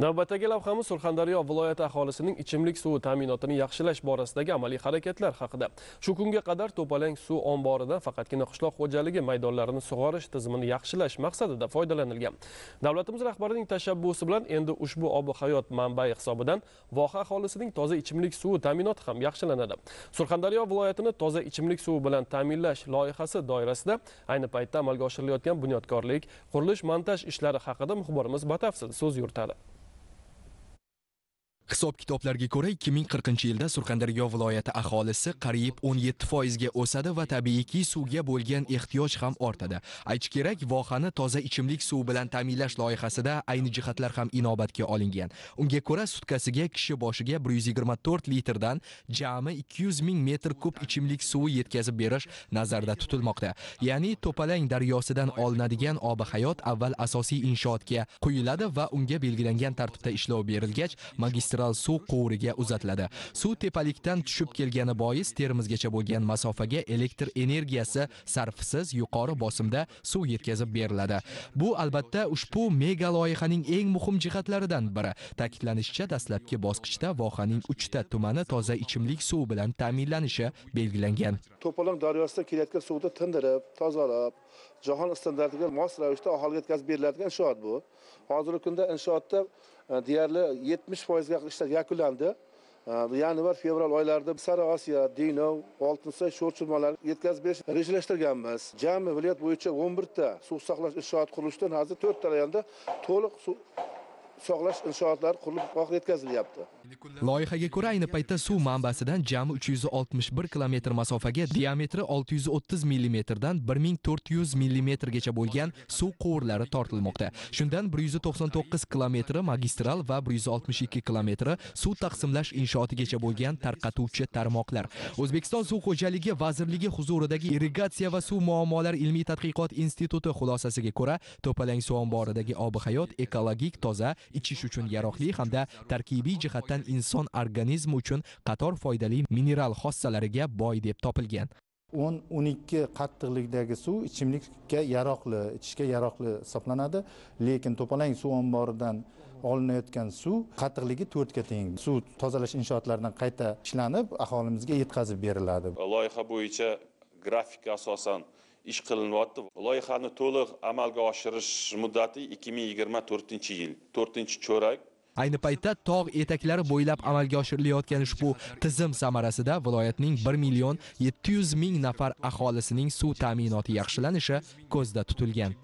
navbatdagi lavhamiz surxondaryo viloyati aholisining ichimlik suvi ta'minotini yaxshilash borasidagi amaliy harakatlar haqida shu kunga qadar to'palang suv omboridan faqatgina qishloq xo'jaligi maydonlarini sug'orish tizimini yaxshilash maqsadida foydalanilgan davlatimiz rahbarining tashabbusi bilan endi ushbu ob hayot manbai hisobidan voha aholisining toza ichimlik suvi ta'minoti ham yaxshilanadi surxondaryo viloyatini toza ichimlik suvi bilan ta'minlash loyihasi doirasida ayni paytda amalga oshirilayotgan bunyodkorlik qurilish montaj ishlari haqida muxbirimiz batafsil so'z yuritadi Hisob-kitoblarga ko'ra 2040-yilda Surxondaryo viloyati aholisi qariyb 17 foizga o'sadi va tabiiyki suvga bo'lgan ehtiyoj ham ortadi. Aytish kerak, vohani toza ichimlik suvi bilan ta'minlash loyihasida ayni jihatlar ham inobatga olingan. Unga ko'ra sutkasiga kishi boshiga 124 litrdan jami 200 ming metr kub ichimlik suvi yetkazib berish nazarda tutilmoqda. Ya'ni To'palang daryosidan olinadigan obi hayot avval asosiy inshootga quyiladi va unga belgilangan tartibda ishlov berilgach, magistr magistral suv quvuriga uzatiladi suv tepalikdan tushib kelgani bois termizgacha bo'lgan masofaga elektr energiyasi sarfsiz yuqori bosimda suv yetkazib beriladi bu albatta ushbu mega loyihaning eng muhim jihatlaridan biri ta'kidlanishicha dastlabki bosqichda vohaning uchta tumani toza ichimlik suvi bilan ta'minlanishi belgilangan to'polon daryosida kelayotgan suvni tindirib tozalab jahon standartiga mos ravishda aholiga yetkazib beriladigan inshoot bu hozirgi kunda inshootda e, deyarli yetmish foizga yaqin ishlar yakunlandi e, yanvar fevral oylarida sara osiyo dinov oltinsoy sho'rchurmalar yetkazib berish rejalashtirganmiz jami viloyat bo'yicha o'n birta suv saqlash inshoot qurilishidan hozir to'rt rayonda to'liq suv sog'lash inshootlari qurilib oxiri yetkazilyapti loyihaga ko'ra ayni paytda suv manbasidan jami 361 kilometr masofaga diametri 630 millimetrdan 1400 millimetrgacha bo'lgan suv quvurlari tortilmoqda shundan 199 kilometri magistral va 162 kilometri suv taqsimlash inshootigacha bo'lgan tarqatuvchi tarmoqlar o'zbekiston suv xo'jaligi vazirligi huzuridagi irrigatsiya va suv muammolari ilmiy tadqiqot instituti xulosasiga ko'ra to'palang suv omboridagi ob hayot ekologik toza ichish uchun yaroqli hamda tarkibiy jihatdan inson organizmi uchun qator foydali mineral xossalariga boy deb topilgan o'n o'n ikki qattiqlikdagi suv ichimlikka yaroqli ichishga yaroqli hisoblanadi lekin to'palang suv omboridan olinayotgan suv qattiqligi to'rtga teng suv tozalash inshootlaridan qayta ishlanib aholimizga yetkazib beriladi loyiha bo'yicha grafika asosan ish qilinyapti loyihani to'liq amalga oshirish muddati ikki ming yigirma to'rtinchi yil to'rtinchi cho'rak ayni paytda tog' etaklari bo'ylab amalga oshirilayotgan ushbu tizim samarasida viloyatning 1 million 700 ming nafar aholisining suv ta'minoti yaxshilanishi ko'zda tutilgan